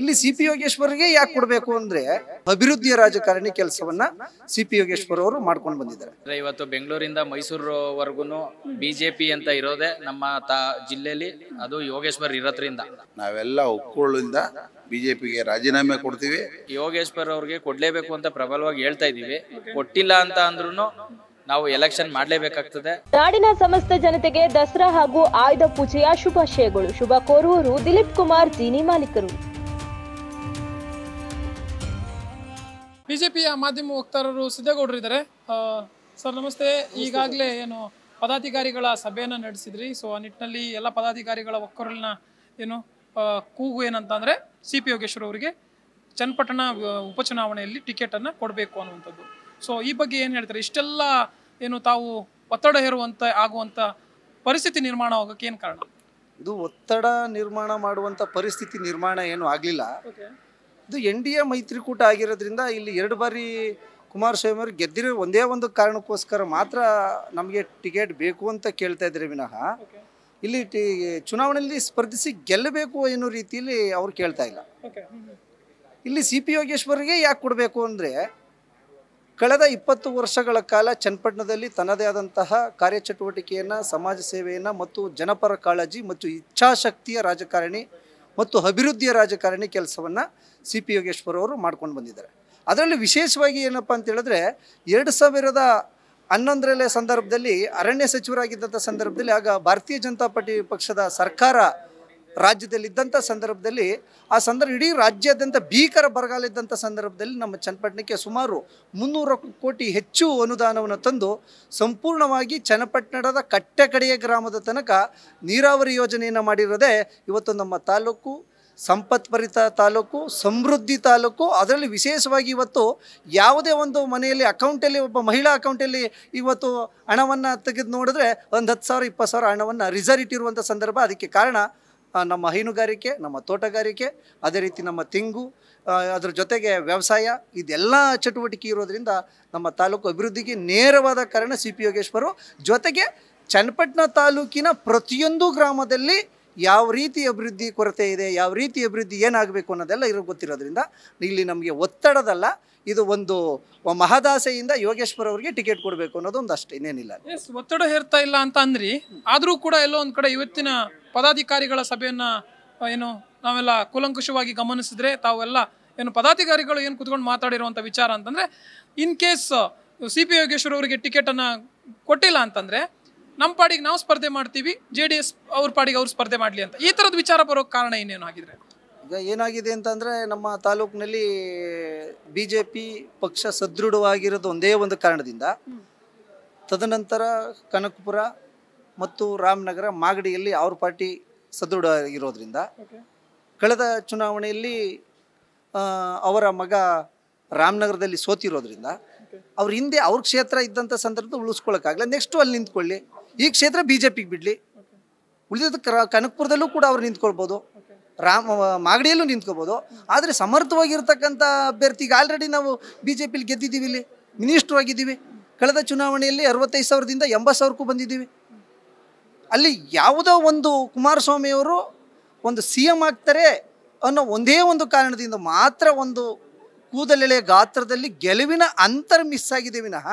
ಇಲ್ಲಿ C P ಯೋಗೇಶ್ವರ್ಗೆ ಯಾಕೆ ಕೊಡಬೇಕು ಅಂದ್ರೆ ಅಭಿವೃದ್ಧಿಯ ರಾಜಕಾರಣಿ ಕೆಲಸವನ್ನ ಸಿ ಪಿ ಯೋಗೇಶ್ವರ್ ಅವರು ಮಾಡ್ಕೊಂಡು ಬಂದಿದ್ದಾರೆ ಇವತ್ತು ಬೆಂಗಳೂರಿಂದ ಮೈಸೂರುವರೆಗೂ ಬಿಜೆಪಿ ಅಂತ ಇರೋದೇ ನಮ್ಮ ತಾ ಜಿಲ್ಲೆಯಲ್ಲಿ ಅದು ಯೋಗೇಶ್ವರ್ ಇರೋದ್ರಿಂದ ನಾವೆಲ್ಲ ಬಿಜೆಪಿ ಬಿಜೆಪಿಗೆ ರಾಜೀನಾಮೆ ಕೊಡ್ತೀವಿ ಯೋಗೇಶ್ವರ್ ಅವ್ರಿಗೆ ಕೊಡ್ಲೇಬೇಕು ಅಂತ ಪ್ರಬಲವಾಗಿ ಹೇಳ್ತಾ ಇದೀವಿ ಕೊಟ್ಟಿಲ್ಲ ಅಂತ ಅಂದ್ರೂ ನಾವು ಎಲೆಕ್ಷನ್ ಮಾಡಲೇಬೇಕಾಗ್ತದೆ ನಾಡಿನ ಸಮಸ್ತ ಜನತೆಗೆ ದಸರಾ ಹಾಗೂ ಆಯುಧ ಪೂಜೆಯ ಶುಭಾಶಯಗಳು ಶುಭ ಕೋರುವರು ದಿಲೀಪ್ ಕುಮಾರ್ ಜೀನಿ ಮಾಲೀಕರು ಬಿಜೆಪಿಯ ಮಾಧ್ಯಮ ವಕ್ತಾರರು ಸಿದ್ದೇಗೌಡರು ಇದ್ದಾರೆ ಸರ್ ನಮಸ್ತೆ ಈಗಾಗಲೇ ಏನು ಪದಾಧಿಕಾರಿಗಳ ಸಭೆಯನ್ನು ನಡೆಸಿದ್ರಿ ಸೊ ಆ ನಿಟ್ಟಿನಲ್ಲಿ ಎಲ್ಲ ಪದಾಧಿಕಾರಿಗಳ ಒಕ್ಕರಲಿನ ಏನು ಕೂಗು ಏನಂತ ಅಂದರೆ ಸಿ ಪಿ ಯೋಗೇಶ್ವರ್ ಅವರಿಗೆ ಚನ್ನಪಟ್ಟಣ ಉಪಚುನಾವಣೆಯಲ್ಲಿ ಟಿಕೆಟನ್ನು ಕೊಡಬೇಕು ಅನ್ನುವಂಥದ್ದು ಸೊ ಈ ಬಗ್ಗೆ ಏನು ಹೇಳ್ತಾರೆ ಇಷ್ಟೆಲ್ಲ ಏನು ತಾವು ಒತ್ತಡ ಹೇರುವಂಥ ಆಗುವಂಥ ಪರಿಸ್ಥಿತಿ ನಿರ್ಮಾಣ ಆಗೋಕ್ಕೆ ಏನು ಕಾರಣ ಇದು ಒತ್ತಡ ನಿರ್ಮಾಣ ಮಾಡುವಂಥ ಪರಿಸ್ಥಿತಿ ನಿರ್ಮಾಣ ಏನು ಆಗಲಿಲ್ಲ ಇದು ಎನ್ ಡಿ ಎ ಮೈತ್ರಿಕೂಟ ಆಗಿರೋದ್ರಿಂದ ಇಲ್ಲಿ ಎರಡು ಬಾರಿ ಕುಮಾರಸ್ವಾಮಿ ಅವರು ಗೆದ್ದಿರೋ ಒಂದೇ ಒಂದು ಕಾರಣಕ್ಕೋಸ್ಕರ ಮಾತ್ರ ನಮಗೆ ಟಿಕೆಟ್ ಬೇಕು ಅಂತ ಕೇಳ್ತಾ ಇದ್ದಾರೆ ವಿನಃ ಇಲ್ಲಿ ಟಿ ಚುನಾವಣೆಯಲ್ಲಿ ಸ್ಪರ್ಧಿಸಿ ಗೆಲ್ಲಬೇಕು ಅನ್ನೋ ರೀತಿಯಲ್ಲಿ ಅವ್ರು ಕೇಳ್ತಾ ಇಲ್ಲ ಇಲ್ಲಿ ಸಿ ಪಿ ಯೋಗೇಶ್ವರಿಗೆ ಯಾಕೆ ಕೊಡಬೇಕು ಅಂದರೆ ಕಳೆದ ಇಪ್ಪತ್ತು ವರ್ಷಗಳ ಕಾಲ ಚನ್ನಪಟ್ಟಣದಲ್ಲಿ ತನ್ನದೇ ಆದಂತಹ ಕಾರ್ಯಚಟುವಟಿಕೆಯನ್ನು ಸಮಾಜ ಸೇವೆಯನ್ನು ಮತ್ತು ಜನಪರ ಕಾಳಜಿ ಮತ್ತು ಇಚ್ಛಾಶಕ್ತಿಯ ರಾಜಕಾರಣಿ ಮತ್ತು ಅಭಿವೃದ್ಧಿಯ ರಾಜಕಾರಣಿ ಕೆಲಸವನ್ನು ಸಿ ಪಿ ಯೋಗೇಶ್ವರ್ ಅವರು ಮಾಡ್ಕೊಂಡು ಬಂದಿದ್ದಾರೆ ಅದರಲ್ಲಿ ವಿಶೇಷವಾಗಿ ಏನಪ್ಪ ಅಂತೇಳಿದ್ರೆ ಎರಡು ಸಾವಿರದ ಹನ್ನೊಂದರಲ್ಲೇ ಸಂದರ್ಭದಲ್ಲಿ ಅರಣ್ಯ ಸಚಿವರಾಗಿದ್ದಂಥ ಸಂದರ್ಭದಲ್ಲಿ ಆಗ ಭಾರತೀಯ ಜನತಾ ಪಾರ್ಟಿ ಪಕ್ಷದ ಸರ್ಕಾರ ರಾಜ್ಯದಲ್ಲಿದ್ದಂಥ ಸಂದರ್ಭದಲ್ಲಿ ಆ ಸಂದರ್ಭ ಇಡೀ ರಾಜ್ಯಾದ್ಯಂತ ಭೀಕರ ಬರಗಾಲ ಸಂದರ್ಭದಲ್ಲಿ ನಮ್ಮ ಚನ್ನಪಟ್ಟಣಕ್ಕೆ ಸುಮಾರು ಮುನ್ನೂರ ಕೋಟಿ ಹೆಚ್ಚು ಅನುದಾನವನ್ನು ತಂದು ಸಂಪೂರ್ಣವಾಗಿ ಚನ್ನಪಟ್ಟಣದ ಕಡೆಯ ಗ್ರಾಮದ ತನಕ ನೀರಾವರಿ ಯೋಜನೆಯನ್ನು ಮಾಡಿರೋದೇ ಇವತ್ತು ನಮ್ಮ ತಾಲೂಕು ಸಂಪತ್ಪರಿತ ತಾಲೂಕು ಸಮೃದ್ಧಿ ತಾಲೂಕು ಅದರಲ್ಲಿ ವಿಶೇಷವಾಗಿ ಇವತ್ತು ಯಾವುದೇ ಒಂದು ಮನೆಯಲ್ಲಿ ಅಕೌಂಟಲ್ಲಿ ಒಬ್ಬ ಮಹಿಳಾ ಅಕೌಂಟಲ್ಲಿ ಇವತ್ತು ಹಣವನ್ನು ತೆಗೆದು ನೋಡಿದ್ರೆ ಒಂದು ಹತ್ತು ಸಾವಿರ ಇಪ್ಪತ್ತು ಸಾವಿರ ಹಣವನ್ನು ರಿಸರ್ವ್ ಇಟ್ಟಿರುವಂಥ ಸಂದರ್ಭ ಅದಕ್ಕೆ ಕಾರಣ ನಮ್ಮ ಹೈನುಗಾರಿಕೆ ನಮ್ಮ ತೋಟಗಾರಿಕೆ ಅದೇ ರೀತಿ ನಮ್ಮ ತೆಂಗು ಅದರ ಜೊತೆಗೆ ವ್ಯವಸಾಯ ಇದೆಲ್ಲ ಚಟುವಟಿಕೆ ಇರೋದರಿಂದ ನಮ್ಮ ತಾಲೂಕು ಅಭಿವೃದ್ಧಿಗೆ ನೇರವಾದ ಕಾರಣ ಸಿ ಪಿ ಯೋಗೇಶ್ವರು ಜೊತೆಗೆ ಚನ್ನಪಟ್ಟಣ ತಾಲೂಕಿನ ಪ್ರತಿಯೊಂದು ಗ್ರಾಮದಲ್ಲಿ ಯಾವ ರೀತಿ ಅಭಿವೃದ್ಧಿ ಕೊರತೆ ಇದೆ ಯಾವ ರೀತಿ ಅಭಿವೃದ್ಧಿ ಏನಾಗಬೇಕು ಅನ್ನೋದೆಲ್ಲ ಇರೋ ಗೊತ್ತಿರೋದ್ರಿಂದ ಇಲ್ಲಿ ನಮಗೆ ಒತ್ತಡದಲ್ಲ ಇದು ಒಂದು ಮಹದಾಸೆಯಿಂದ ಯೋಗೇಶ್ವರ ಅವರಿಗೆ ಟಿಕೆಟ್ ಕೊಡಬೇಕು ಅನ್ನೋದು ಒಂದು ಅಷ್ಟೇ ಇನ್ನೇನಿಲ್ಲ ಎಸ್ ಒತ್ತಡ ಹೇರ್ತಾ ಇಲ್ಲ ಅಂತ ಅಂದ್ರಿ ಆದರೂ ಕೂಡ ಎಲ್ಲೋ ಒಂದು ಕಡೆ ಇವತ್ತಿನ ಪದಾಧಿಕಾರಿಗಳ ಸಭೆಯನ್ನು ಏನು ನಾವೆಲ್ಲ ಕೂಲಂಕುಷವಾಗಿ ಗಮನಿಸಿದ್ರೆ ತಾವೆಲ್ಲ ಏನು ಪದಾಧಿಕಾರಿಗಳು ಏನು ಕುತ್ಕೊಂಡು ಮಾತಾಡಿರುವಂಥ ವಿಚಾರ ಅಂತಂದರೆ in case C P Yogeshwar ಅವರಿಗೆ ಟಿಕೆಟನ್ನು ಕೊಟ್ಟಿಲ್ಲ ಅಂತಂದರೆ ನಮ್ಮ ಪಾಡಿಗೆ ನಾವು ಸ್ಪರ್ಧೆ ಮಾಡ್ತೀವಿ ಜೆ ಡಿ ಎಸ್ ಅವ್ರ ಪಾಡಿಗೆ ಅವ್ರು ಸ್ಪರ್ಧೆ ಮಾಡಲಿ ಅಂತ ಈ ಥರದ ವಿಚಾರ ಬರೋಕ್ಕೆ ಕಾರಣ ಇನ್ನೇನು ಆಗಿದ್ರೆ ಈಗ ಏನಾಗಿದೆ ಅಂತಂದರೆ ನಮ್ಮ ತಾಲೂಕಿನಲ್ಲಿ ಬಿ ಜೆ ಪಿ ಪಕ್ಷ ಸದೃಢವಾಗಿರೋದು ಒಂದೇ ಒಂದು ಕಾರಣದಿಂದ ತದನಂತರ ಕನಕಪುರ ಮತ್ತು ರಾಮನಗರ ಮಾಗಡಿಯಲ್ಲಿ ಅವ್ರ ಪಾರ್ಟಿ ಸದೃಢ ಆಗಿರೋದ್ರಿಂದ ಕಳೆದ ಚುನಾವಣೆಯಲ್ಲಿ ಅವರ ಮಗ ರಾಮನಗರದಲ್ಲಿ ಸೋತಿರೋದ್ರಿಂದ ಅವ್ರ ಹಿಂದೆ ಅವ್ರ ಕ್ಷೇತ್ರ ಇದ್ದಂಥ ಸಂದರ್ಭದಲ್ಲಿ ಉಳಿಸ್ಕೊಳ್ಳೋಕ್ಕಾಗಲ್ಲ ನೆಕ್ಸ್ಟು ಅಲ್ಲಿ ನಿಂತ್ಕೊಳ್ಳಿ ಈ ಕ್ಷೇತ್ರ ಬಿಜೆಪಿಗೆ ಬಿಡ್ಲಿ ಉಳಿದ ಕನಕಪುರದಲ್ಲೂ ಕೂಡ ಅವ್ರು ನಿಂತ್ಕೊಳ್ಬೋದು ರಾಮ ಮಾಗಡಿಯಲ್ಲೂ ನಿಂತ್ಕೋಬೋದು ಆದರೆ ಸಮರ್ಥವಾಗಿರ್ತಕ್ಕಂಥ ಅಭ್ಯರ್ಥಿಗೆ ಆಲ್ರೆಡಿ ನಾವು ಬಿ ಜೆ ಪಿಲಿ ಗೆದ್ದಿದ್ದೀವಿ ಇಲ್ಲಿ ಮಿನಿಸ್ಟ್ರು ಆಗಿದ್ದೀವಿ ಕಳೆದ ಚುನಾವಣೆಯಲ್ಲಿ ಅರವತ್ತೈದು ಸಾವಿರದಿಂದ ಎಂಬತ್ತು ಸಾವಿರಕ್ಕೂ ಬಂದಿದ್ದೀವಿ ಅಲ್ಲಿ ಯಾವುದೋ ಒಂದು ಕುಮಾರಸ್ವಾಮಿಯವರು ಒಂದು ಸಿ ಎಮ್ ಆಗ್ತಾರೆ ಅನ್ನೋ ಒಂದೇ ಒಂದು ಕಾರಣದಿಂದ ಮಾತ್ರ ಒಂದು ಕೂದಲೆಳೆಯ ಗಾತ್ರದಲ್ಲಿ ಗೆಲುವಿನ ಅಂತರ ಮಿಸ್ ಆಗಿದೆ ವಿನಃ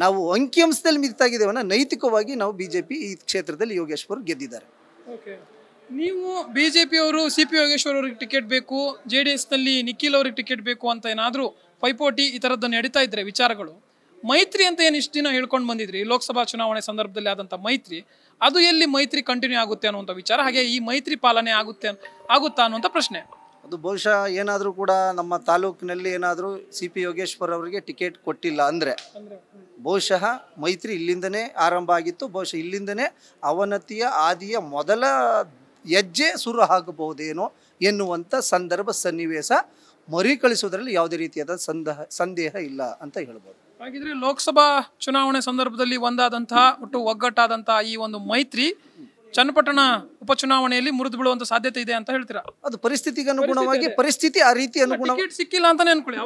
ನಾವು ಅಂಕಿಅಂಶದಲ್ಲಿ ಮಿಗಿತಾಗಿದ್ದೇವನ್ನ ನೈತಿಕವಾಗಿ ನಾವು ಬಿ ಜೆ ಪಿ ಈ ಕ್ಷೇತ್ರದಲ್ಲಿ ಯೋಗೇಶ್ವರ್ ಗೆದ್ದಿದ್ದಾರೆ ಓಕೆ ನೀವು ಬಿ ಜೆ ಪಿಯವರು ಸಿ ಪಿ ಯೋಗೇಶ್ವರ್ ಅವ್ರಿಗೆ ಟಿಕೆಟ್ ಬೇಕು ಜೆ ಡಿ ಎಸ್ನಲ್ಲಿ ನಿಖಿಲ್ ಅವ್ರಿಗೆ ಟಿಕೆಟ್ ಬೇಕು ಅಂತ ಏನಾದರೂ ಪೈಪೋಟಿ ಈ ಥರದ್ದು ನಡೀತಾ ಇದ್ರೆ ವಿಚಾರಗಳು ಮೈತ್ರಿ ಅಂತ ಏನು ಇಷ್ಟು ದಿನ ಹೇಳ್ಕೊಂಡು ಬಂದಿದ್ರಿ ಲೋಕಸಭಾ ಚುನಾವಣೆ ಸಂದರ್ಭದಲ್ಲಿ ಆದಂಥ ಮೈತ್ರಿ ಅದು ಎಲ್ಲಿ ಮೈತ್ರಿ ಕಂಟಿನ್ಯೂ ಆಗುತ್ತೆ ಅನ್ನುವಂಥ ವಿಚಾರ ಹಾಗೆ ಈ ಮೈತ್ರಿ ಪಾಲನೆ ಆಗುತ್ತೆ ಆಗುತ್ತಾ ಅನ್ನುವಂಥ ಪ್ರಶ್ನೆ ಅದು ಬಹುಶಃ ಏನಾದರೂ ಕೂಡ ನಮ್ಮ ತಾಲೂಕಿನಲ್ಲಿ ಏನಾದರೂ ಸಿ ಪಿ ಯೋಗೇಶ್ವರ್ ಅವರಿಗೆ ಟಿಕೆಟ್ ಕೊಟ್ಟಿಲ್ಲ ಅಂದರೆ ಬಹುಶಃ ಮೈತ್ರಿ ಇಲ್ಲಿಂದನೇ ಆರಂಭ ಆಗಿತ್ತು ಬಹುಶಃ ಇಲ್ಲಿಂದನೇ ಅವನತಿಯ ಆದಿಯ ಮೊದಲ ಹೆಜ್ಜೆ ಶುರು ಆಗಬಹುದೇನೋ ಎನ್ನುವಂಥ ಸಂದರ್ಭ ಸನ್ನಿವೇಶ ಮರಿಕಳಿಸುವುದರಲ್ಲಿ ಯಾವುದೇ ರೀತಿಯಾದ ಸಂದೇಹ ಸಂದೇಹ ಇಲ್ಲ ಅಂತ ಹೇಳ್ಬೋದು ಹಾಗಿದ್ರೆ ಲೋಕಸಭಾ ಚುನಾವಣೆ ಸಂದರ್ಭದಲ್ಲಿ ಒಂದಾದಂತಹ ಒಟ್ಟು ಒಗ್ಗಟ್ಟಾದಂತಹ ಈ ಒಂದು ಮೈತ್ರಿ ಚನ್ನಪಟ್ಟಣ ಉಪಚುನಾವಣೆಯಲ್ಲಿ ಮುರಿದು ಬಿಡುವಂತ ಸಾಧ್ಯತೆ ಇದೆ ಅಂತ ಹೇಳ್ತೀರಾ ಅದು ಪರಿಸ್ಥಿತಿಗೆ ಅನುಗುಣವಾಗಿ ಪರಿಸ್ಥಿತಿ ಆ ರೀತಿ ಅನುಗುಣ ಸಿಕ್ಕಿಲ್ಲ ಅಂತಾನೆ ಅನ್ಕೊಳ್ಳಿ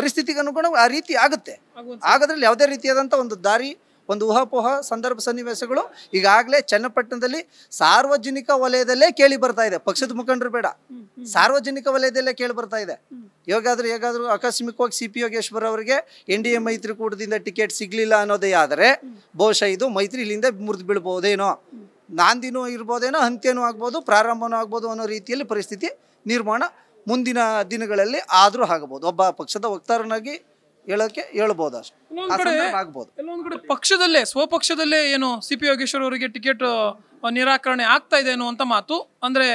ಪರಿಸ್ಥಿತಿಗೆ ಅನುಗುಣವಾಗಿ ಆ ರೀತಿ ಆಗುತ್ತೆ ಆಗದ್ರಲ್ಲಿ ಯಾವುದೇ ರೀತಿಯಾದಂತ ಒಂದು ದಾರಿ ಒಂದು ಊಹಾಪೋಹ ಸಂದರ್ಭ ಸನ್ನಿವೇಶಗಳು ಈಗಾಗಲೇ ಚನ್ನಪಟ್ಟಣದಲ್ಲಿ ಸಾರ್ವಜನಿಕ ವಲಯದಲ್ಲೇ ಕೇಳಿ ಬರ್ತಾ ಇದೆ ಪಕ್ಷದ ಮುಖಂಡರು ಬೇಡ ಸಾರ್ವಜನಿಕ ವಲಯದಲ್ಲೇ ಕೇಳಿ ಬರ್ತಾ ಇದೆ ಯೋಗಾದ್ರೂ ಹೇಗಾದ್ರೂ ಆಕಸ್ಮಿಕವಾಗಿ ಸಿ ಪಿ ಯೋಗೇಶ್ವರ್ ಅವರಿಗೆ ಎನ್ ಡಿ ಎ ಮೈತ್ರಿಕೂಟದಿಂದ ಟಿಕೆಟ್ ಸಿಗ್ಲಿಲ್ಲ ಅನ್ನೋದೇ ಆದರೆ ಬಹುಶಃ ಇದು ಮೈತ್ರಿ ಇಲ್ಲಿಂದ ಮುರಿದು ಬೀಳ್ಬಹುದೇನೋ ನಾಂದಿನೂ ಇರ್ಬೋದೇನೋ ಅಂತ್ಯನೂ ಆಗ್ಬೋದು ಪ್ರಾರಂಭನೂ ಆಗ್ಬೋದು ಅನ್ನೋ ರೀತಿಯಲ್ಲಿ ಪರಿಸ್ಥಿತಿ ನಿರ್ಮಾಣ ಮುಂದಿನ ದಿನಗಳಲ್ಲಿ ಆದರೂ ಆಗಬಹುದು ಒಬ್ಬ ಪಕ್ಷದ ವಕ್ತಾರನಾಗಿ ಹೇಳೋಕ್ಕೆ ಹೇಳ್ಬೋದು ಅಷ್ಟೇ ಆಗ್ಬೋದು ಪಕ್ಷದಲ್ಲೇ ಸ್ವಪಕ್ಷದಲ್ಲೇ ಏನು ಸಿ ಪಿ ಯೋಗೇಶ್ವರ್ ಅವರಿಗೆ ಟಿಕೆಟ್ ನಿರಾಕರಣೆ ಆಗ್ತಾ ಇದೆ ಅನ್ನುವಂಥ ಮಾತು ಅಂದರೆ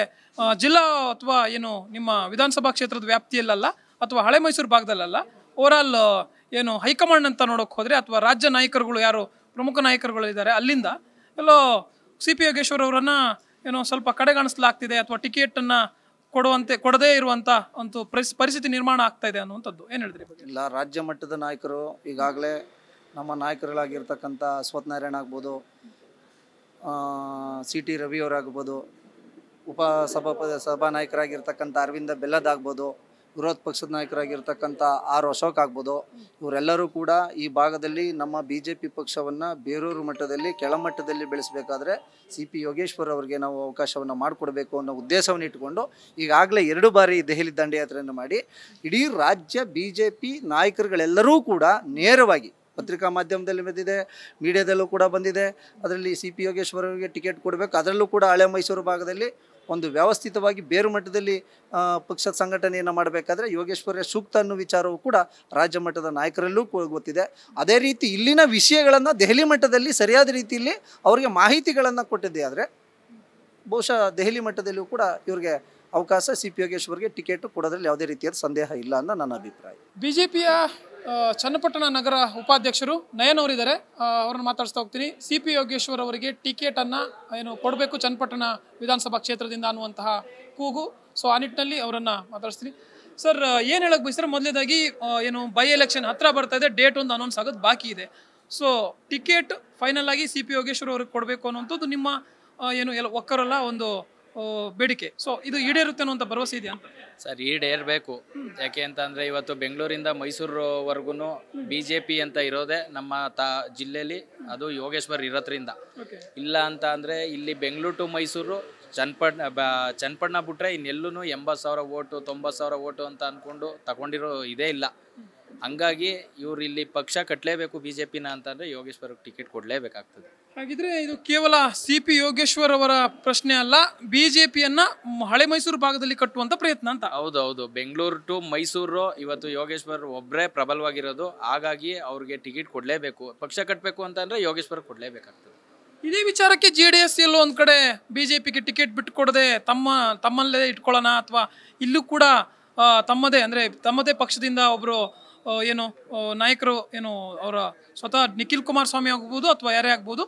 ಜಿಲ್ಲಾ ಅಥವಾ ಏನು ನಿಮ್ಮ ವಿಧಾನಸಭಾ ಕ್ಷೇತ್ರದ ವ್ಯಾಪ್ತಿಯಲ್ಲ ಅಥವಾ ಹಳೆ ಮೈಸೂರು ಭಾಗದಲ್ಲ ಓವರಾಲ್ ಏನು ಹೈಕಮಾಂಡ್ ಅಂತ ನೋಡೋಕೆ ಹೋದರೆ ಅಥವಾ ರಾಜ್ಯ ನಾಯಕರುಗಳು ಯಾರು ಪ್ರಮುಖ ನಾಯಕರುಗಳು ಇದ್ದಾರೆ ಅಲ್ಲಿಂದ ಎಲ್ಲೋ ಸಿ ಪಿ ಯೋಗೇಶ್ವರ್ ಅವರನ್ನು ಏನೋ ಸ್ವಲ್ಪ ಕಡೆಗಣಿಸಲಾಗ್ತಿದೆ ಅಥವಾ ಟಿಕೆಟನ್ನು ಕೊಡುವಂತೆ ಕೊಡದೇ ಇರುವಂಥ ಒಂದು ಪರಿಸ್ಥಿತಿ ನಿರ್ಮಾಣ ಆಗ್ತಾ ಇದೆ ಅನ್ನುವಂಥದ್ದು ಏನು ಹೇಳಿದ್ರಿ ಇಲ್ಲ ರಾಜ್ಯ ಮಟ್ಟದ ನಾಯಕರು ಈಗಾಗಲೇ ನಮ್ಮ ನಾಯಕರುಗಳಾಗಿರ್ತಕ್ಕಂಥ ಅಶ್ವತ್ಥನಾರಾಯಣ ಆಗ್ಬೋದು ಸಿ ಟಿ ರವಿಯವರಾಗ್ಬೋದು ಉಪ ಸಭಾಪ ನಾಯಕರಾಗಿರ್ತಕ್ಕಂಥ ಅರವಿಂದ ಬೆಲ್ಲದಾಗ್ಬೋದು ವಿರೋಧ ಪಕ್ಷದ ನಾಯಕರಾಗಿರ್ತಕ್ಕಂಥ ಆರ್ ಅಶೋಕ್ ಆಗ್ಬೋದು ಇವರೆಲ್ಲರೂ ಕೂಡ ಈ ಭಾಗದಲ್ಲಿ ನಮ್ಮ ಬಿ ಜೆ ಪಿ ಪಕ್ಷವನ್ನು ಬೇರೂರು ಮಟ್ಟದಲ್ಲಿ ಕೆಳಮಟ್ಟದಲ್ಲಿ ಬೆಳೆಸಬೇಕಾದ್ರೆ ಸಿ ಪಿ ಯೋಗೇಶ್ವರ್ ಅವರಿಗೆ ನಾವು ಅವಕಾಶವನ್ನು ಮಾಡಿಕೊಡಬೇಕು ಅನ್ನೋ ಉದ್ದೇಶವನ್ನು ಇಟ್ಟುಕೊಂಡು ಈಗಾಗಲೇ ಎರಡು ಬಾರಿ ದೆಹಲಿ ದಂಡಯಾತ್ರೆಯನ್ನು ಮಾಡಿ ಇಡೀ ರಾಜ್ಯ ಬಿ ಜೆ ಪಿ ನಾಯಕರುಗಳೆಲ್ಲರೂ ಕೂಡ ನೇರವಾಗಿ ಪತ್ರಿಕಾ ಮಾಧ್ಯಮದಲ್ಲಿ ಬಂದಿದೆ ಮೀಡಿಯಾದಲ್ಲೂ ಕೂಡ ಬಂದಿದೆ ಅದರಲ್ಲಿ ಸಿ ಪಿ ಯೋಗೇಶ್ವರರಿಗೆ ಟಿಕೆಟ್ ಕೊಡಬೇಕು ಅದರಲ್ಲೂ ಕೂಡ ಹಳೆ ಮೈಸೂರು ಭಾಗದಲ್ಲಿ ಒಂದು ವ್ಯವಸ್ಥಿತವಾಗಿ ಬೇರು ಮಟ್ಟದಲ್ಲಿ ಪಕ್ಷದ ಸಂಘಟನೆಯನ್ನು ಮಾಡಬೇಕಾದ್ರೆ ಯೋಗೇಶ್ವರ್ಯ ಸೂಕ್ತ ಅನ್ನೋ ವಿಚಾರವು ಕೂಡ ರಾಜ್ಯ ಮಟ್ಟದ ನಾಯಕರಲ್ಲೂ ಗೊತ್ತಿದೆ ಅದೇ ರೀತಿ ಇಲ್ಲಿನ ವಿಷಯಗಳನ್ನು ದೆಹಲಿ ಮಟ್ಟದಲ್ಲಿ ಸರಿಯಾದ ರೀತಿಯಲ್ಲಿ ಅವರಿಗೆ ಮಾಹಿತಿಗಳನ್ನು ಕೊಟ್ಟಿದ್ದೆ ಆದರೆ ಬಹುಶಃ ದೆಹಲಿ ಮಟ್ಟದಲ್ಲಿಯೂ ಕೂಡ ಇವ್ರಿಗೆ ಅವಕಾಶ ಸಿ ಪಿ ಯೋಗೇಶ್ವರ್ಗೆ ಟಿಕೆಟ್ ಕೊಡೋದ್ರಲ್ಲಿ ಯಾವುದೇ ರೀತಿಯಾದ ಸಂದೇಹ ಇಲ್ಲ ಅನ್ನೋ ನನ್ನ ಅಭಿಪ್ರಾಯ ಬಿಜೆಪಿಯ ಚನ್ನಪಟ್ಟಣ ನಗರ ಉಪಾಧ್ಯಕ್ಷರು ನಯನವರಿದ್ದಾರೆ ಅವರನ್ನು ಮಾತಾಡಿಸ್ತಾ ಹೋಗ್ತೀನಿ ಸಿ ಪಿ ಯೋಗೇಶ್ವರ್ ಅವರಿಗೆ ಟಿಕೆಟನ್ನು ಏನು ಕೊಡಬೇಕು ಚನ್ನಪಟ್ಟಣ ವಿಧಾನಸಭಾ ಕ್ಷೇತ್ರದಿಂದ ಅನ್ನುವಂತಹ ಕೂಗು ಸೊ ಆ ನಿಟ್ಟಿನಲ್ಲಿ ಅವರನ್ನು ಮಾತಾಡಿಸ್ತೀನಿ ಸರ್ ಏನು ಹೇಳಕ್ಕೆ ಬಯಸ್ತಾರೆ ಮೊದಲೇದಾಗಿ ಏನು ಬೈ ಎಲೆಕ್ಷನ್ ಹತ್ರ ಬರ್ತಾ ಇದೆ ಡೇಟ್ ಒಂದು ಅನೌನ್ಸ್ ಆಗೋದು ಬಾಕಿ ಇದೆ ಸೊ ಟಿಕೆಟ್ ಫೈನಲ್ ಆಗಿ ಸಿ ಪಿ ಯೋಗೇಶ್ವರ್ ಅವ್ರಿಗೆ ಕೊಡಬೇಕು ಅನ್ನುವಂಥದ್ದು ನಿಮ್ಮ ಏನು ಎಲ್ಲ ಒಕ್ಕರಲ್ಲ ಒಂದು ಬೇಡಿಕೆ ಸೊ ಇದು ಈಡೇರುತ್ತೆ ಅಂತ ಭರವಸೆ ಇದೆಯಾ ಅಂತ ಸರ್ ಈಡೇರಬೇಕು ಯಾಕೆ ಅಂತ ಅಂದ್ರೆ ಇವತ್ತು ಬೆಂಗಳೂರಿಂದ ಮೈಸೂರುವರೆಗೂ ಬಿ ಜೆ ಪಿ ಅಂತ ಇರೋದೇ ನಮ್ಮ ತಾ ಜಿಲ್ಲೆಯಲ್ಲಿ ಅದು ಯೋಗೇಶ್ವರ್ ಇರೋದ್ರಿಂದ ಇಲ್ಲ ಅಂತ ಅಂದ್ರೆ ಇಲ್ಲಿ ಬೆಂಗಳೂರು ಟು ಮೈಸೂರು ಚನ್ನಪಟ್ಣ ಚನ್ನಪಟ್ಟಣ ಬಿಟ್ರೆ ಇನ್ನೆಲ್ಲೂ ಎಂಬತ್ತು ಸಾವಿರ ಓಟು ತೊಂಬತ್ತು ಸಾವಿರ ಓಟು ಅಂತ ಅಂದ್ಕೊಂಡು ತಗೊಂಡಿರೋ ಇದೇ ಇಲ್ಲ ಹಂಗಾಗಿ ಇವ್ರು ಇಲ್ಲಿ ಪಕ್ಷ ಕಟ್ಟಲೇಬೇಕು ಬಿಜೆಪಿನ ಜೆ ಪಿನ ಅಂತಂದರೆ ಟಿಕೆಟ್ ಕೊಡಲೇಬೇಕಾಗ್ತದೆ ಹಾಗಿದ್ರೆ ಇದು ಕೇವಲ ಸಿ ಪಿ ಯೋಗೇಶ್ವರ್ ಅವರ ಪ್ರಶ್ನೆ ಅಲ್ಲ ಬಿಜೆಪಿಯನ್ನ ಹಳೆ ಮೈಸೂರು ಭಾಗದಲ್ಲಿ ಕಟ್ಟುವಂತ ಪ್ರಯತ್ನ ಅಂತ ಹೌದು ಹೌದು ಬೆಂಗಳೂರು ಟು ಮೈಸೂರು ಇವತ್ತು ಯೋಗೇಶ್ವರ್ ಒಬ್ಬರೇ ಪ್ರಬಲವಾಗಿರೋದು ಹಾಗಾಗಿ ಅವ್ರಿಗೆ ಟಿಕೆಟ್ ಕೊಡಲೇಬೇಕು ಪಕ್ಷ ಕಟ್ಟಬೇಕು ಅಂತಂದರೆ ಯೋಗೇಶ್ವರ್ ಕೊಡಲೇಬೇಕಾಗ್ತದೆ ಇದೇ ವಿಚಾರಕ್ಕೆ ಜೆ ಡಿ ಎಸ್ ಎಲ್ಲೋ ಒಂದು ಕಡೆ ಬಿಜೆಪಿಗೆ ಟಿಕೆಟ್ ಬಿಟ್ಟು ಕೊಡದೆ ತಮ್ಮ ತಮ್ಮಲ್ಲೇ ಇಟ್ಕೊಳ್ಳೋಣ ಅಥವಾ ಇಲ್ಲೂ ಕೂಡ ತಮ್ಮದೇ ಅಂದ್ರೆ ತಮ್ಮದೇ ಪಕ್ಷದಿಂದ ಒಬ್ರು ಏನು ನಾಯಕರು ಏನು ಅವರ ಸ್ವತಃ ನಿಖಿಲ್ ಕುಮಾರ್ ಸ್ವಾಮಿ ಆಗ್ಬೋದು ಅಥವಾ ಯಾರೇ ಆಗ್ಬೋದು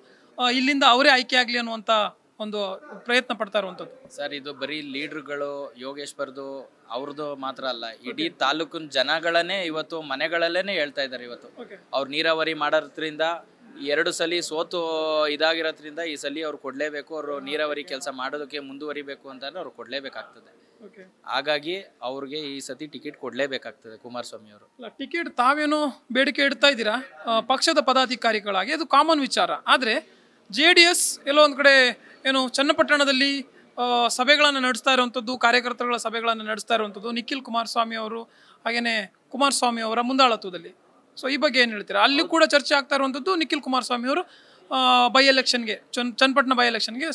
ಇಲ್ಲಿಂದ ಅವರೇ ಆಯ್ಕೆ ಆಗಲಿ ಅನ್ನುವಂತ ಒಂದು ಪ್ರಯತ್ನ ಪಡ್ತಾ ಇರುವಂಥದ್ದು ಸರ್ ಇದು ಬರೀ ಯೋಗೇಶ್ ಬರ್ದು ಅವ್ರದ್ದು ಮಾತ್ರ ಅಲ್ಲ ಇಡೀ ತಾಲೂಕಿನ ಜನಗಳನ್ನೇ ಇವತ್ತು ಮನೆಗಳಲ್ಲೇನೆ ಹೇಳ್ತಾ ಇದ್ದಾರೆ ಇವತ್ತು ಅವ್ರು ನೀರಾವರಿ ಮಾಡೋದ್ರಿಂದ ಎರಡು ಸಲ ಸೋತು ಇದಾಗಿರೋದ್ರಿಂದ ಈ ಸಲ ಅವ್ರು ಕೊಡ್ಲೇಬೇಕು ಅವರು ನೀರಾವರಿ ಕೆಲಸ ಮಾಡೋದಕ್ಕೆ ಮುಂದುವರಿಬೇಕು ಅಂತಂದ್ರೆ ಅವ್ರು ಕೊಡಲೇಬೇಕಾಗ್ತದೆ ಹಾಗಾಗಿ ಅವ್ರಿಗೆ ಈ ಸತಿ ಟಿಕೆಟ್ ಕೊಡಲೇಬೇಕಾಗ್ತದೆ ಕುಮಾರಸ್ವಾಮಿ ಅವರು ಟಿಕೆಟ್ ತಾವೇನು ಬೇಡಿಕೆ ಇಡ್ತಾ ಇದ್ದೀರಾ ಪಕ್ಷದ ಪದಾಧಿಕಾರಿಗಳಾಗಿ ಅದು ಕಾಮನ್ ವಿಚಾರ ಆದರೆ ಜೆ ಡಿ ಎಸ್ ಎಲ್ಲೋ ಒಂದು ಕಡೆ ಏನು ಚನ್ನಪಟ್ಟಣದಲ್ಲಿ ಸಭೆಗಳನ್ನು ನಡೆಸ್ತಾ ಇರುವಂಥದ್ದು ಕಾರ್ಯಕರ್ತರುಗಳ ಸಭೆಗಳನ್ನು ನಡೆಸ್ತಾ ಇರುವಂಥದ್ದು ನಿಖಿಲ್ ಕುಮಾರಸ್ವಾಮಿ ಅವರು ಹಾಗೇನೆ ಕುಮಾರಸ್ವಾಮಿ ಅವರ ಮುಂದಾಳತ್ವದಲ್ಲಿ ಸೊ ಈ ಬಗ್ಗೆ ಏನು ಹೇಳ್ತೀರಾ ಅಲ್ಲಿ ಕೂಡ ಚರ್ಚೆ ಆಗ್ತಾ ಇರುವಂಥದ್ದು ನಿಖಿಲ್ ಕುಮಾರಸ್ವಾಮಿ ಅವರು ಬೈ ಎಲೆಕ್ಷನ್ಗೆ ಚನ್ ಚನ್ನಪಟ್ಟಣ ಬೈ ಎಲೆಕ್ಷನ್ಗೆ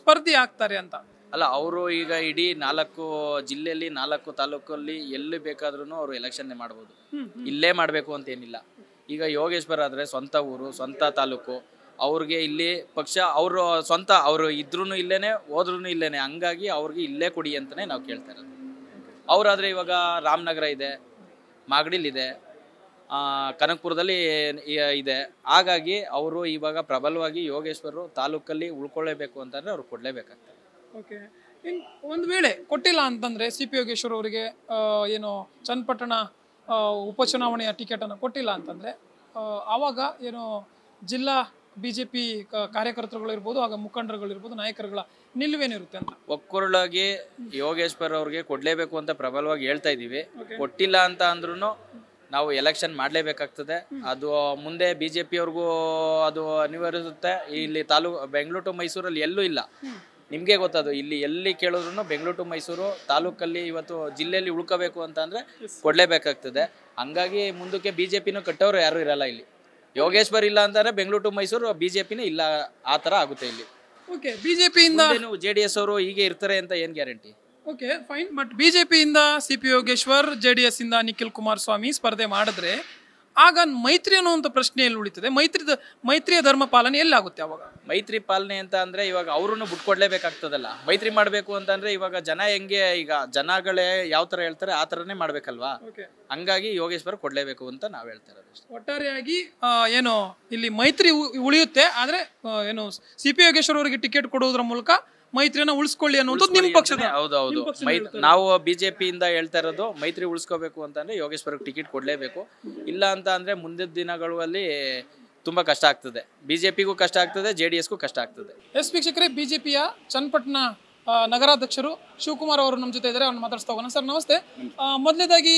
ಸ್ಪರ್ಧಿ ಆಗ್ತಾರೆ ಅಂತ ಅಲ್ಲ ಅವರು ಈಗ ಇಡೀ ನಾಲ್ಕು ಜಿಲ್ಲೆಯಲ್ಲಿ ನಾಲ್ಕು ತಾಲೂಕಲ್ಲಿ ಎಲ್ಲಿ ಬೇಕಾದ್ರೂ ಅವರು ಎಲೆಕ್ಷನ್ ಮಾಡ್ಬೋದು ಇಲ್ಲೇ ಮಾಡಬೇಕು ಅಂತೇನಿಲ್ಲ ಈಗ ಯೋಗೇಶ್ವರ್ ಆದರೆ ಸ್ವಂತ ಊರು ಸ್ವಂತ ತಾಲೂಕು ಅವ್ರಿಗೆ ಇಲ್ಲಿ ಪಕ್ಷ ಅವರು ಸ್ವಂತ ಅವರು ಇದ್ರೂ ಇಲ್ಲೇನೆ ಹೋದ್ರೂ ಇಲ್ಲೇ ಹಂಗಾಗಿ ಅವ್ರಿಗೆ ಇಲ್ಲೇ ಕೊಡಿ ಅಂತಲೇ ನಾವು ಕೇಳ್ತಾ ಇರೋದು ಅವರಾದರೆ ಇವಾಗ ರಾಮನಗರ ಇದೆ ಮಾಗಡಿಲಿದೆ ಕನಕಪುರದಲ್ಲಿ ಇದೆ ಹಾಗಾಗಿ ಅವರು ಇವಾಗ ಪ್ರಬಲವಾಗಿ ಯೋಗೇಶ್ವರರು ತಾಲೂಕಲ್ಲಿ ಉಳ್ಕೊಳ್ಳೇಬೇಕು ಅಂತಂದರೆ ಅವ್ರು ಕೊಡಲೇಬೇಕಾಗ್ತದೆ ಓಕೆ ಒಂದು ವೇಳೆ ಕೊಟ್ಟಿಲ್ಲ ಅಂತಂದ್ರೆ ಸಿ ಪಿ ಯೋಗೇಶ್ವರ್ ಅವರಿಗೆ ಏನು ಚನ್ನಪಟ್ಟಣ ಉಪಚುನಾವಣೆಯ ಅನ್ನು ಕೊಟ್ಟಿಲ್ಲ ಅಂತಂದ್ರೆ ಆವಾಗ ಏನು ಜಿಲ್ಲಾ ಬಿಜೆಪಿ ಜೆ ಪಿ ಕಾರ್ಯಕರ್ತರುಗಳಿರ್ಬೋದು ಆಗ ಮುಖಂಡರುಗಳಿರ್ಬೋದು ನಾಯಕರುಗಳ ನಿಲುವೇನಿರುತ್ತೆ ಅಂತ ಒಕ್ಕೂರಳಾಗಿ ಯೋಗೇಶ್ವರ್ ಅವ್ರಿಗೆ ಕೊಡ್ಲೇಬೇಕು ಅಂತ ಪ್ರಬಲವಾಗಿ ಹೇಳ್ತಾ ಇದೀವಿ ಕೊಟ್ಟಿಲ್ಲ ಅಂತ ಅಂದ್ರೂ ನಾವು ಎಲೆಕ್ಷನ್ ಮಾಡಲೇಬೇಕಾಗ್ತದೆ ಅದು ಮುಂದೆ ಬಿಜೆಪಿ ಜೆ ಅದು ಅನಿವಾರ್ಯಿಸುತ್ತೆ ಇಲ್ಲಿ ತಾಲೂಕು ಬೆಂಗಳೂರು ಟು ಮೈಸೂರಲ್ಲಿ ಎಲ್ಲೂ ಇಲ್ಲ ನಿಮಗೆ ಗೊತ್ತದು ಇಲ್ಲಿ ಎಲ್ಲಿ ಕೇಳಿದ್ರು ಬೆಂಗಳೂರು ಟು ಮೈಸೂರು ತಾಲೂಕಲ್ಲಿ ಇವತ್ತು ಜಿಲ್ಲೆಯಲ್ಲಿ ಉಳ್ಕೋಬೇಕು ಅಂತ ಅಂದರೆ ಕೊಡಲೇಬೇಕಾಗ್ತದೆ ಹಂಗಾಗಿ ಮುಂದಕ್ಕೆ ಬಿ ಜೆ ಪಿನೂ ಕಟ್ಟೋರು ಯಾರೂ ಇರಲ್ಲ ಇಲ್ಲಿ ಯೋಗೇಶ್ವರ್ ಇಲ್ಲ ಅಂತಂದರೆ Bengaluru to Mysuru B J ಪಿನೇ ಇಲ್ಲ ಆ ಥರ ಆಗುತ್ತೆ ಇಲ್ಲಿ ಓಕೆ ಬಿ ಜೆ ಪಿಯಿಂದ ಜೆ ಡಿ ಎಸ್ ಅವರು ಹೀಗೆ ಇರ್ತಾರೆ ಅಂತ ಏನು guarantee okay fine but B J ಪಿಯಿಂದ C P Yogeshwar J D S ಇಂದ ನಿಖಿಲ್ ಕುಮಾರಸ್ವಾಮಿ ಸ್ಪರ್ಧೆ ಮಾಡಿದ್ರೆ ಆಗ ಮೈತ್ರಿ ಅನ್ನುವಂಥ ಪ್ರಶ್ನೆ ಎಲ್ಲಿ ಉಳಿತದೆ ಮೈತ್ರಿ ಮೈತ್ರಿಯ ಧರ್ಮ ಪಾಲನೆ ಎಲ್ಲಾಗುತ್ತೆ ಅವಾಗ ಮೈತ್ರಿ ಪಾಲನೆ ಅಂತ ಅಂದ್ರೆ ಇವಾಗ ಅವ್ರನ್ನು ಬಿಟ್ಕೊಡ್ಲೇಬೇಕಾಗ್ತದಲ್ಲ ಮೈತ್ರಿ ಮಾಡಬೇಕು ಅಂತಂದ್ರೆ ಇವಾಗ ಜನ ಹೆಂಗೆ ಈಗ ಜನಗಳೇ ಯಾವ ತರ ಹೇಳ್ತಾರೆ ಆ ತರನೇ ಮಾಡ್ಬೇಕಲ್ವಾ ಹಂಗಾಗಿ ಯೋಗೇಶ್ವರ್ ಕೊಡ್ಲೇಬೇಕು ಅಂತ ನಾವ್ ಹೇಳ್ತಾ ಇರೋದು ಒಟ್ಟಾರೆಯಾಗಿ ಏನು ಇಲ್ಲಿ ಮೈತ್ರಿ ಉಳಿಯುತ್ತೆ ಆದ್ರೆ ಏನು ಸಿ ಪಿ ಯೋಗೇಶ್ವರ್ ಅವರಿಗೆ ಟಿಕೆಟ್ ಕೊಡೋದ್ರ ಮೂಲಕ ಮೈತ್ರಿಯನ್ನ ಉಳಿಸ್ಕೊಳ್ಳಿ ಅನ್ನೋದು ನಿಮ್ಮ ಪಕ್ಷದ ಹೌದು ನಾವು ಬಿಜೆಪಿಯಿಂದ ಹೇಳ್ತಾ ಇರೋದು ಮೈತ್ರಿ ಉಳಿಸ್ಕೋಬೇಕು ಅಂತಂದ್ರೆ ಯೋಗೇಶ್ವರ್ಗೆ ಟಿಕೆಟ್ ಕೊಡ್ಲೇಬೇಕು ಇಲ್ಲ ಅಂತ ಅಂದ್ರೆ ಮುಂದಿನ ದಿನಗಳಲ್ಲಿ ತುಂಬ ಕಷ್ಟ ಆಗ್ತದೆ ಬಿಜೆಪಿಗೂ ಕಷ್ಟ ಆಗ್ತದೆ ಜೆ ಡಿ ಎಸ್ಗೂ ಕಷ್ಟ ಆಗ್ತದೆ ಎಸ್ ವೀಕ್ಷಕರೇ ಬಿಜೆಪಿಯ ಚನ್ನಪಟ್ಟಣ ನಗರಾಧ್ಯಕ್ಷರು ಶಿವಕುಮಾರ್ ಅವರು ನಮ್ಮ ಜೊತೆ ಇದ್ದಾರೆ ಅವ್ರನ್ನ ಮಾತಾಡ್ಸ್ತಾ ಹೋಗೋಣ ಸರ್ ನಮಸ್ತೆ ಮೊದಲನೇದಾಗಿ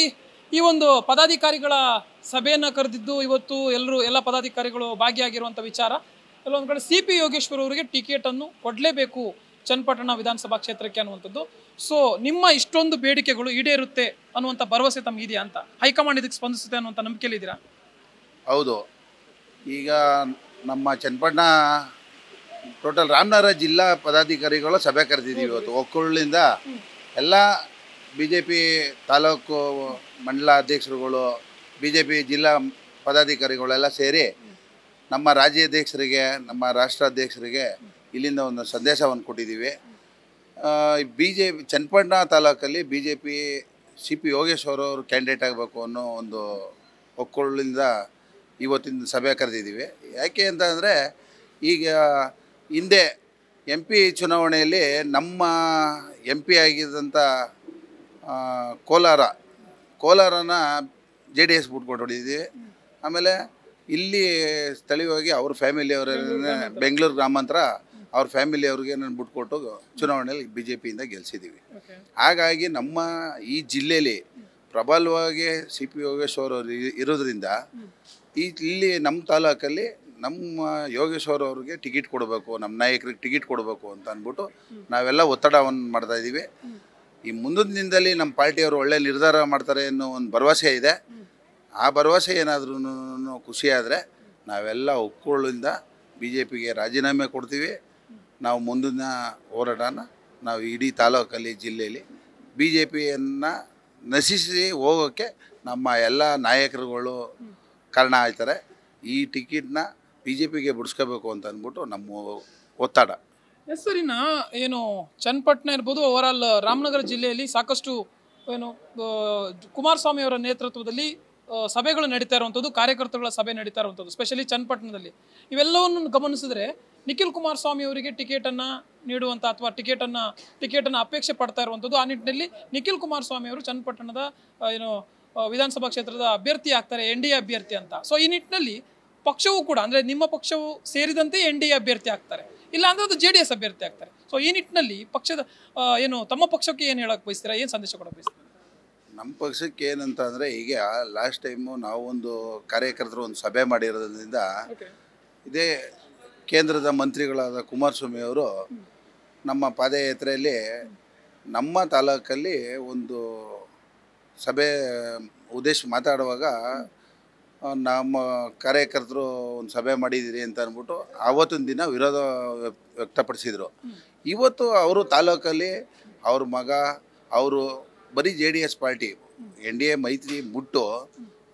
ಈ ಒಂದು ಪದಾಧಿಕಾರಿಗಳ ಸಭೆಯನ್ನು ಕರೆದಿದ್ದು ಇವತ್ತು ಎಲ್ಲರೂ ಎಲ್ಲ ಪದಾಧಿಕಾರಿಗಳು ಭಾಗಿಯಾಗಿರುವಂಥ ವಿಚಾರ ಕೆಲವೊಂದು ಕಡೆ ಸಿ ಪಿ ಯೋಗೇಶ್ವರ್ ಅವರಿಗೆ ಟಿಕೆಟನ್ನು ಕೊಡಲೇಬೇಕು ಚನ್ನಪಟ್ಟಣ ವಿಧಾನಸಭಾ ಕ್ಷೇತ್ರಕ್ಕೆ ಅನ್ನುವಂಥದ್ದು ಸೊ ನಿಮ್ಮ ಇಷ್ಟೊಂದು ಬೇಡಿಕೆಗಳು ಈಡೇರುತ್ತೆ ಅನ್ನುವಂಥ ಭರವಸೆ ತಮಗಿದೆಯಾ ಅಂತ ಹೈಕಮಾಂಡ್ ಇದಕ್ಕೆ ಸ್ಪಂದಿಸುತ್ತೆ ಅನ್ನುವಂಥ ನಂಬಿಕೆಯಲ್ಲಿದ್ದೀರಾ ಹೌದು ಈಗ ನಮ್ಮ ಚನ್ನಪಟ್ಟಣ ಟೋಟಲ್ ರಾಮನಗರ ಜಿಲ್ಲಾ ಪದಾಧಿಕಾರಿಗಳು ಸಭೆ ಕರೆದಿದ್ದೀವಿ ಇವತ್ತು ಒಕ್ಕುಳ್ಳಿಂದ ಎಲ್ಲ ಬಿ ಜೆ ಪಿ ತಾಲೂಕು ಮಂಡಲ ಅಧ್ಯಕ್ಷರುಗಳು ಬಿ ಜೆ ಪಿ ಜಿಲ್ಲಾ ಪದಾಧಿಕಾರಿಗಳೆಲ್ಲ ಸೇರಿ ನಮ್ಮ ರಾಜ್ಯಾಧ್ಯಕ್ಷರಿಗೆ ನಮ್ಮ ರಾಷ್ಟ್ರಾಧ್ಯಕ್ಷರಿಗೆ ಇಲ್ಲಿಂದ ಒಂದು ಸಂದೇಶವನ್ನು ಕೊಟ್ಟಿದ್ದೀವಿ ಬಿ ಜೆ ಪಿ ಚನ್ನಪಟ್ಟಣ ತಾಲೂಕಲ್ಲಿ B J P C P Yogeshwara ಅವರು ಕ್ಯಾಂಡಿಡೇಟ್ ಆಗಬೇಕು ಅನ್ನೋ ಒಂದು ಒಕ್ಕೂಳಿಂದ ಇವತ್ತಿನ ಸಭೆ ಕರೆದಿದ್ದೀವಿ ಯಾಕೆ ಅಂತ ಅಂದರೆ ಈಗ ಹಿಂದೆ ಎಂ ಪಿ ಚುನಾವಣೆಯಲ್ಲಿ ನಮ್ಮ ಎಂ ಪಿ ಆಗಿದ್ದಂಥ ಕೋಲಾರ ಕೋಲಾರನ ಜೆ ಡಿ ಎಸ್ ಬಿಟ್ಕೊಂಡು ಆಮೇಲೆ ಇಲ್ಲಿ ಸ್ಥಳೀಯವಾಗಿ ಅವ್ರ ಫ್ಯಾಮಿಲಿಯವರೇ ಬೆಂಗಳೂರು ಗ್ರಾಮಾಂತರ ಅವ್ರ ಫ್ಯಾಮಿಲಿಯವ್ರಿಗೆ ನಾನು ಬಿಟ್ಕೊಟ್ಟು ಚುನಾವಣೆಯಲ್ಲಿ ಬಿ ಜೆ ಪಿಯಿಂದ ಗೆಲ್ಸಿದ್ದೀವಿ ಹಾಗಾಗಿ ನಮ್ಮ ಈ ಜಿಲ್ಲೆಯಲ್ಲಿ ಪ್ರಬಲವಾಗಿ ಸಿ ಪಿ ಯೋಗೇಶ್ ಅವರು ಇರೋದ್ರಿಂದ ಇಲ್ಲಿ ನಮ್ಮ ತಾಲೂಕಲ್ಲಿ ನಮ್ಮ ಯೋಗೇಶ್ವರ ಅವ್ರಿಗೆ ಟಿಕೆಟ್ ಕೊಡಬೇಕು ನಮ್ಮ ನಾಯಕರಿಗೆ ಟಿಕೆಟ್ ಕೊಡಬೇಕು ಅಂತ ಅಂದ್ಬಿಟ್ಟು ನಾವೆಲ್ಲ ಒತ್ತಡವನ್ನು ಮಾಡ್ತಾ ಇದ್ದೀವಿ ಈ ಮುಂದಿನ ದಿನದಲ್ಲಿ ನಮ್ಮ ಪಾರ್ಟಿಯವರು ಒಳ್ಳೆ ನಿರ್ಧಾರ ಮಾಡ್ತಾರೆ ಅನ್ನೋ ಒಂದು ಭರವಸೆ ಇದೆ ಆ ಭರವಸೆ ಏನಾದ್ರೂ ಖುಷಿಯಾದರೆ ನಾವೆಲ್ಲ ಒಕ್ಕೊಳ್ಳಿಂದ ಬಿ ಜೆ ಪಿಗೆ ರಾಜೀನಾಮೆ ಕೊಡ್ತೀವಿ ನಾವು ಮುಂದಿನ ಹೋರಾಟನ ನಾವು ಇಡೀ ತಾಲೂಕಲ್ಲಿ ಜಿಲ್ಲೆಯಲ್ಲಿ ಬಿ ಜೆ ಪಿಯನ್ನು ನಶಿಸಿ ಹೋಗೋಕ್ಕೆ ನಮ್ಮ ಎಲ್ಲ ನಾಯಕರುಗಳು ಕಾರಣ ಆಯ್ತಾರೆ ಈ ಟಿಕೆಟ್ನ ಬಿ ಜೆ ಪಿಗೆ ಬಿಡಿಸ್ಕೋಬೇಕು ಅಂತ ಅಂದ್ಬಿಟ್ಟು ನಮ್ಮ ಒತ್ತಡ ಎಸ್ ಏನು ಚನ್ನಪಟ್ಟಣ ಇರ್ಬೋದು ಓವರ್ ಆಲ್ ರಾಮನಗರ ಜಿಲ್ಲೆಯಲ್ಲಿ ಸಾಕಷ್ಟು ಏನು ಕುಮಾರಸ್ವಾಮಿ ಅವರ ನೇತೃತ್ವದಲ್ಲಿ ಸಭೆಗಳು ನಡೀತಾ ಇರುವಂಥದ್ದು ಕಾರ್ಯಕರ್ತರುಗಳ ಸಭೆ ನಡೀತಾ ಇರುವಂಥದ್ದು ಸ್ಪೆಷಲಿ ಚನ್ನಪಟ್ಟಣದಲ್ಲಿ ಇವೆಲ್ಲವನ್ನು ಗಮನಿಸಿದ್ರೆ ನಿಖಿಲ್ ಕುಮಾರಸ್ವಾಮಿ ಅವರಿಗೆ ಟಿಕೆಟನ್ನು ನೀಡುವಂಥ ಅಥವಾ ಟಿಕೆಟನ್ನು ಟಿಕೆಟನ್ನು ಅಪೇಕ್ಷೆ ಪಡ್ತಾ ಇರುವಂಥದ್ದು ಆ ನಿಟ್ಟಿನಲ್ಲಿ ನಿಖಿಲ್ ಕುಮಾರಸ್ವಾಮಿ ಅವರು ಚನ್ನಪಟ್ಟಣದ ಏನು ವಿಧಾನಸಭಾ ಕ್ಷೇತ್ರದ ಅಭ್ಯರ್ಥಿ ಆಗ್ತಾರೆ ಎನ್ ಡಿ ಎ ಅಭ್ಯರ್ಥಿ ಅಂತ ಸೊ ಈ ನಿಟ್ಟಿನಲ್ಲಿ ಪಕ್ಷವೂ ಕೂಡ ಅಂದರೆ ನಿಮ್ಮ ಪಕ್ಷವು ಸೇರಿದಂತೆ ಎನ್ ಡಿ ಎ ಅಭ್ಯರ್ಥಿ ಆಗ್ತಾರೆ ಇಲ್ಲ ಅಂದರೆ ಅದು ಜೆ ಡಿ ಎಸ್ ಅಭ್ಯರ್ಥಿ ಆಗ್ತಾರೆ ಸೊ ಈ ನಿಟ್ಟಿನಲ್ಲಿ ಪಕ್ಷದ ಏನು ತಮ್ಮ ಪಕ್ಷಕ್ಕೆ ಏನು ಹೇಳಕ್ಕೆ ಬಯಸ್ತೀರಾ ಏನು ಸಂದೇಶ ಕೊಡಕ್ಕೆ ಬಯಸ್ತೀರಾ ನಮ್ಮ ಪಕ್ಷಕ್ಕೆ ಏನಂತ ಅಂದರೆ ಈಗ ಲಾಸ್ಟ್ ಟೈಮು ಒಂದು ಕಾರ್ಯಕರ್ತರು ಒಂದು ಸಭೆ ಮಾಡಿರೋದ್ರಿಂದ ಇದೇ ಕೇಂದ್ರದ ಮಂತ್ರಿಗಳಾದ ಕುಮಾರಸ್ವಾಮಿ ಅವರು ನಮ್ಮ ಪಾದಯಾತ್ರೆಯಲ್ಲಿ ನಮ್ಮ ತಾಲೂಕಲ್ಲಿ ಒಂದು ಸಭೆ ಉದ್ದೇಶ ಮಾತಾಡುವಾಗ ನಮ್ಮ ಕಾರ್ಯಕರ್ತರು ಒಂದು ಸಭೆ ಮಾಡಿದ್ದೀರಿ ಅಂತ ಅಂದ್ಬಿಟ್ಟು ಆವತ್ತಿನ ದಿನ ವಿರೋಧ ವ್ಯಕ್ತಪಡಿಸಿದರು ಇವತ್ತು ಅವರು ತಾಲೂಕಲ್ಲಿ ಅವ್ರ ಮಗ ಅವರು ಬರೀ J D S party N D A ಮೈತ್ರಿ ಮುಟ್ಟು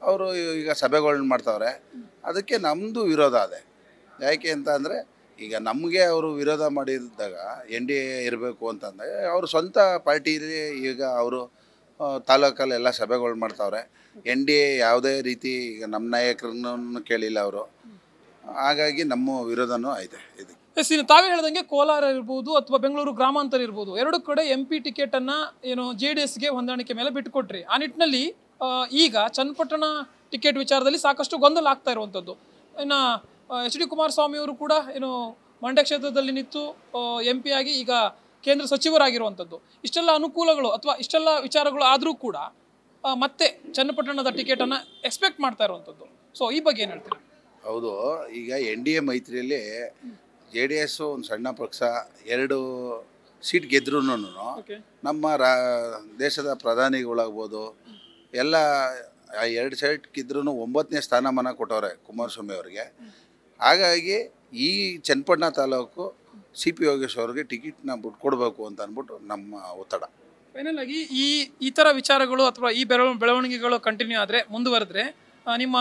ಅವರು ಈಗ ಸಭೆಗಳನ್ನ ಮಾಡ್ತವ್ರೆ ಅದಕ್ಕೆ ನಮ್ಮದು ವಿರೋಧ ಅದೇ ಯಾಕೆ ಅಂತ ಅಂದರೆ ಈಗ ನಮಗೆ ಅವರು ವಿರೋಧ ಮಾಡಿದಾಗ ಎನ್ ಡಿ ಎ ಇರಬೇಕು ಅಂತಂದಾಗ ಅವರು ಸ್ವಂತ ಪಾರ್ಟಿಲಿ ಈಗ ಅವರು ತಾಲೂಕಲ್ಲಿ ಎಲ್ಲ ಸಭೆಗಳು ಮಾಡ್ತಾವ್ರೆ ಎನ್ ಡಿ ಎ ಯಾವುದೇ ರೀತಿ ಈಗ ನಮ್ಮ ನಾಯಕರನ್ನು ಕೇಳಿಲ್ಲ ಅವರು ಹಾಗಾಗಿ ನಮ್ಮ ವಿರೋಧನೂ ಐತೆ ಇದು ಎಸ್ ಇನ್ನು ತಾವೇ ಹೇಳ್ದಂಗೆ ಕೋಲಾರ ಇರ್ಬೋದು ಅಥವಾ ಬೆಂಗಳೂರು ಗ್ರಾಮಾಂತರ ಇರ್ಬೋದು ಎರಡು ಕಡೆ ಎಂ ಪಿ ಟಿಕೆಟನ್ನು ಏನು ಜೆ ಡಿ ಎಸ್ಗೆ ಹೊಂದಾಣಿಕೆ ಮೇಲೆ ಬಿಟ್ಟುಕೊಟ್ರಿ ಆ ನಿಟ್ಟಿನಲ್ಲಿ ಈಗ ಚನ್ನಪಟ್ಟಣ ಟಿಕೆಟ್ ವಿಚಾರದಲ್ಲಿ ಸಾಕಷ್ಟು ಗೊಂದಲ ಆಗ್ತಾ ಇರುವಂಥದ್ದು ಇನ್ನು ಎಚ್ ಡಿ ಕುಮಾರಸ್ವಾಮಿಯವರು ಕೂಡ ಏನು ಮಂಡ್ಯ ಕ್ಷೇತ್ರದಲ್ಲಿ ನಿಂತು ಎಂ ಪಿ ಆಗಿ ಈಗ ಕೇಂದ್ರ ಸಚಿವರಾಗಿರುವಂಥದ್ದು ಇಷ್ಟೆಲ್ಲ ಅನುಕೂಲಗಳು ಅಥವಾ ಇಷ್ಟೆಲ್ಲ ವಿಚಾರಗಳು ಆದರೂ ಕೂಡ ಮತ್ತೆ ಚನ್ನಪಟ್ಟಣದ ಟಿಕೆಟನ್ನು ಎಕ್ಸ್ಪೆಕ್ಟ್ ಮಾಡ್ತಾ ಇರುವಂಥದ್ದು ಸೊ ಈ ಬಗ್ಗೆ ಏನು ಹೇಳ್ತೀರಾ ಹೌದು ಈಗ ಎನ್ ಡಿ ಎ ಮೈತ್ರಿಯಲ್ಲಿ ಜೆ ಡಿ ಎಸ್ ಒಂದು ಸಣ್ಣ ಪಕ್ಷ ಎರಡು ಸೀಟ್ ಗೆದ್ರೂ ನಮ್ಮ ರಾ ದೇಶದ ಪ್ರಧಾನಿಗಳಾಗ್ಬೋದು ಎಲ್ಲ ಎರಡು ಸೈಟ್ ಗೆದ್ರೂ ಒಂಬತ್ತನೇ ಸ್ಥಾನಮಾನ ಕೊಟ್ಟವ್ರೆ ಕುಮಾರಸ್ವಾಮಿ ಅವರಿಗೆ ಹಾಗಾಗಿ ಈ ಚನ್ನಪಟ್ಟಣ ತಾಲೂಕು ಸಿ ಪಿ ಯೋಗೇಶ್ ಅವ್ರಿಗೆ ಟಿಕೆಟ್ನ ಬಿಟ್ಟು ಕೊಡಬೇಕು ಅಂತ ಅಂದ್ಬಿಟ್ಟು ನಮ್ಮ ಒತ್ತಡ ಫೈನಲ್ ಆಗಿ ಈ ಈ ಥರ ವಿಚಾರಗಳು ಅಥವಾ ಈ ಬೆಳವ ಬೆಳವಣಿಗೆಗಳು ಕಂಟಿನ್ಯೂ ಆದರೆ ಮುಂದುವರೆದ್ರೆ ನಿಮ್ಮ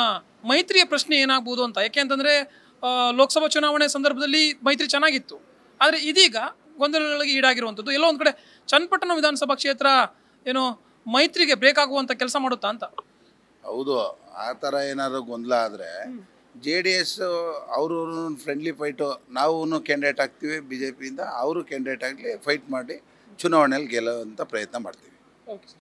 ಮೈತ್ರಿಯ ಪ್ರಶ್ನೆ ಏನಾಗ್ಬೋದು ಅಂತ ಯಾಕೆ ಅಂತಂದರೆ ಲೋಕಸಭಾ ಚುನಾವಣೆ ಸಂದರ್ಭದಲ್ಲಿ ಮೈತ್ರಿ ಚೆನ್ನಾಗಿತ್ತು ಆದರೆ ಇದೀಗ ಗೊಂದಲಗಳಿಗೆ ಈಡಾಗಿರುವಂಥದ್ದು ಎಲ್ಲೋ ಒಂದು ಕಡೆ ಚನ್ನಪಟ್ಟಣ ವಿಧಾನಸಭಾ ಕ್ಷೇತ್ರ ಏನು ಮೈತ್ರಿಗೆ ಬ್ರೇಕ್ ಕೆಲಸ ಮಾಡುತ್ತಾ ಅಂತ ಹೌದು ಆ ಥರ ಏನಾದರೂ ಗೊಂದಲ ಆದರೆ ಜೆ ಡಿ ಎಸ್ ಅವರು ಫ್ರೆಂಡ್ಲಿ ಫೈಟು ನಾವು ಕ್ಯಾಂಡಿಡೇಟ್ ಆಗ್ತೀವಿ ಬಿ ಜೆ ಪಿಯಿಂದ ಅವರು ಕ್ಯಾಂಡಿಡೇಟ್ ಆಗಲಿ ಫೈಟ್ ಮಾಡಿ ಚುನಾವಣೆಯಲ್ಲಿ ಗೆಲ್ಲುವಂಥ ಪ್ರಯತ್ನ ಮಾಡ್ತೀವಿ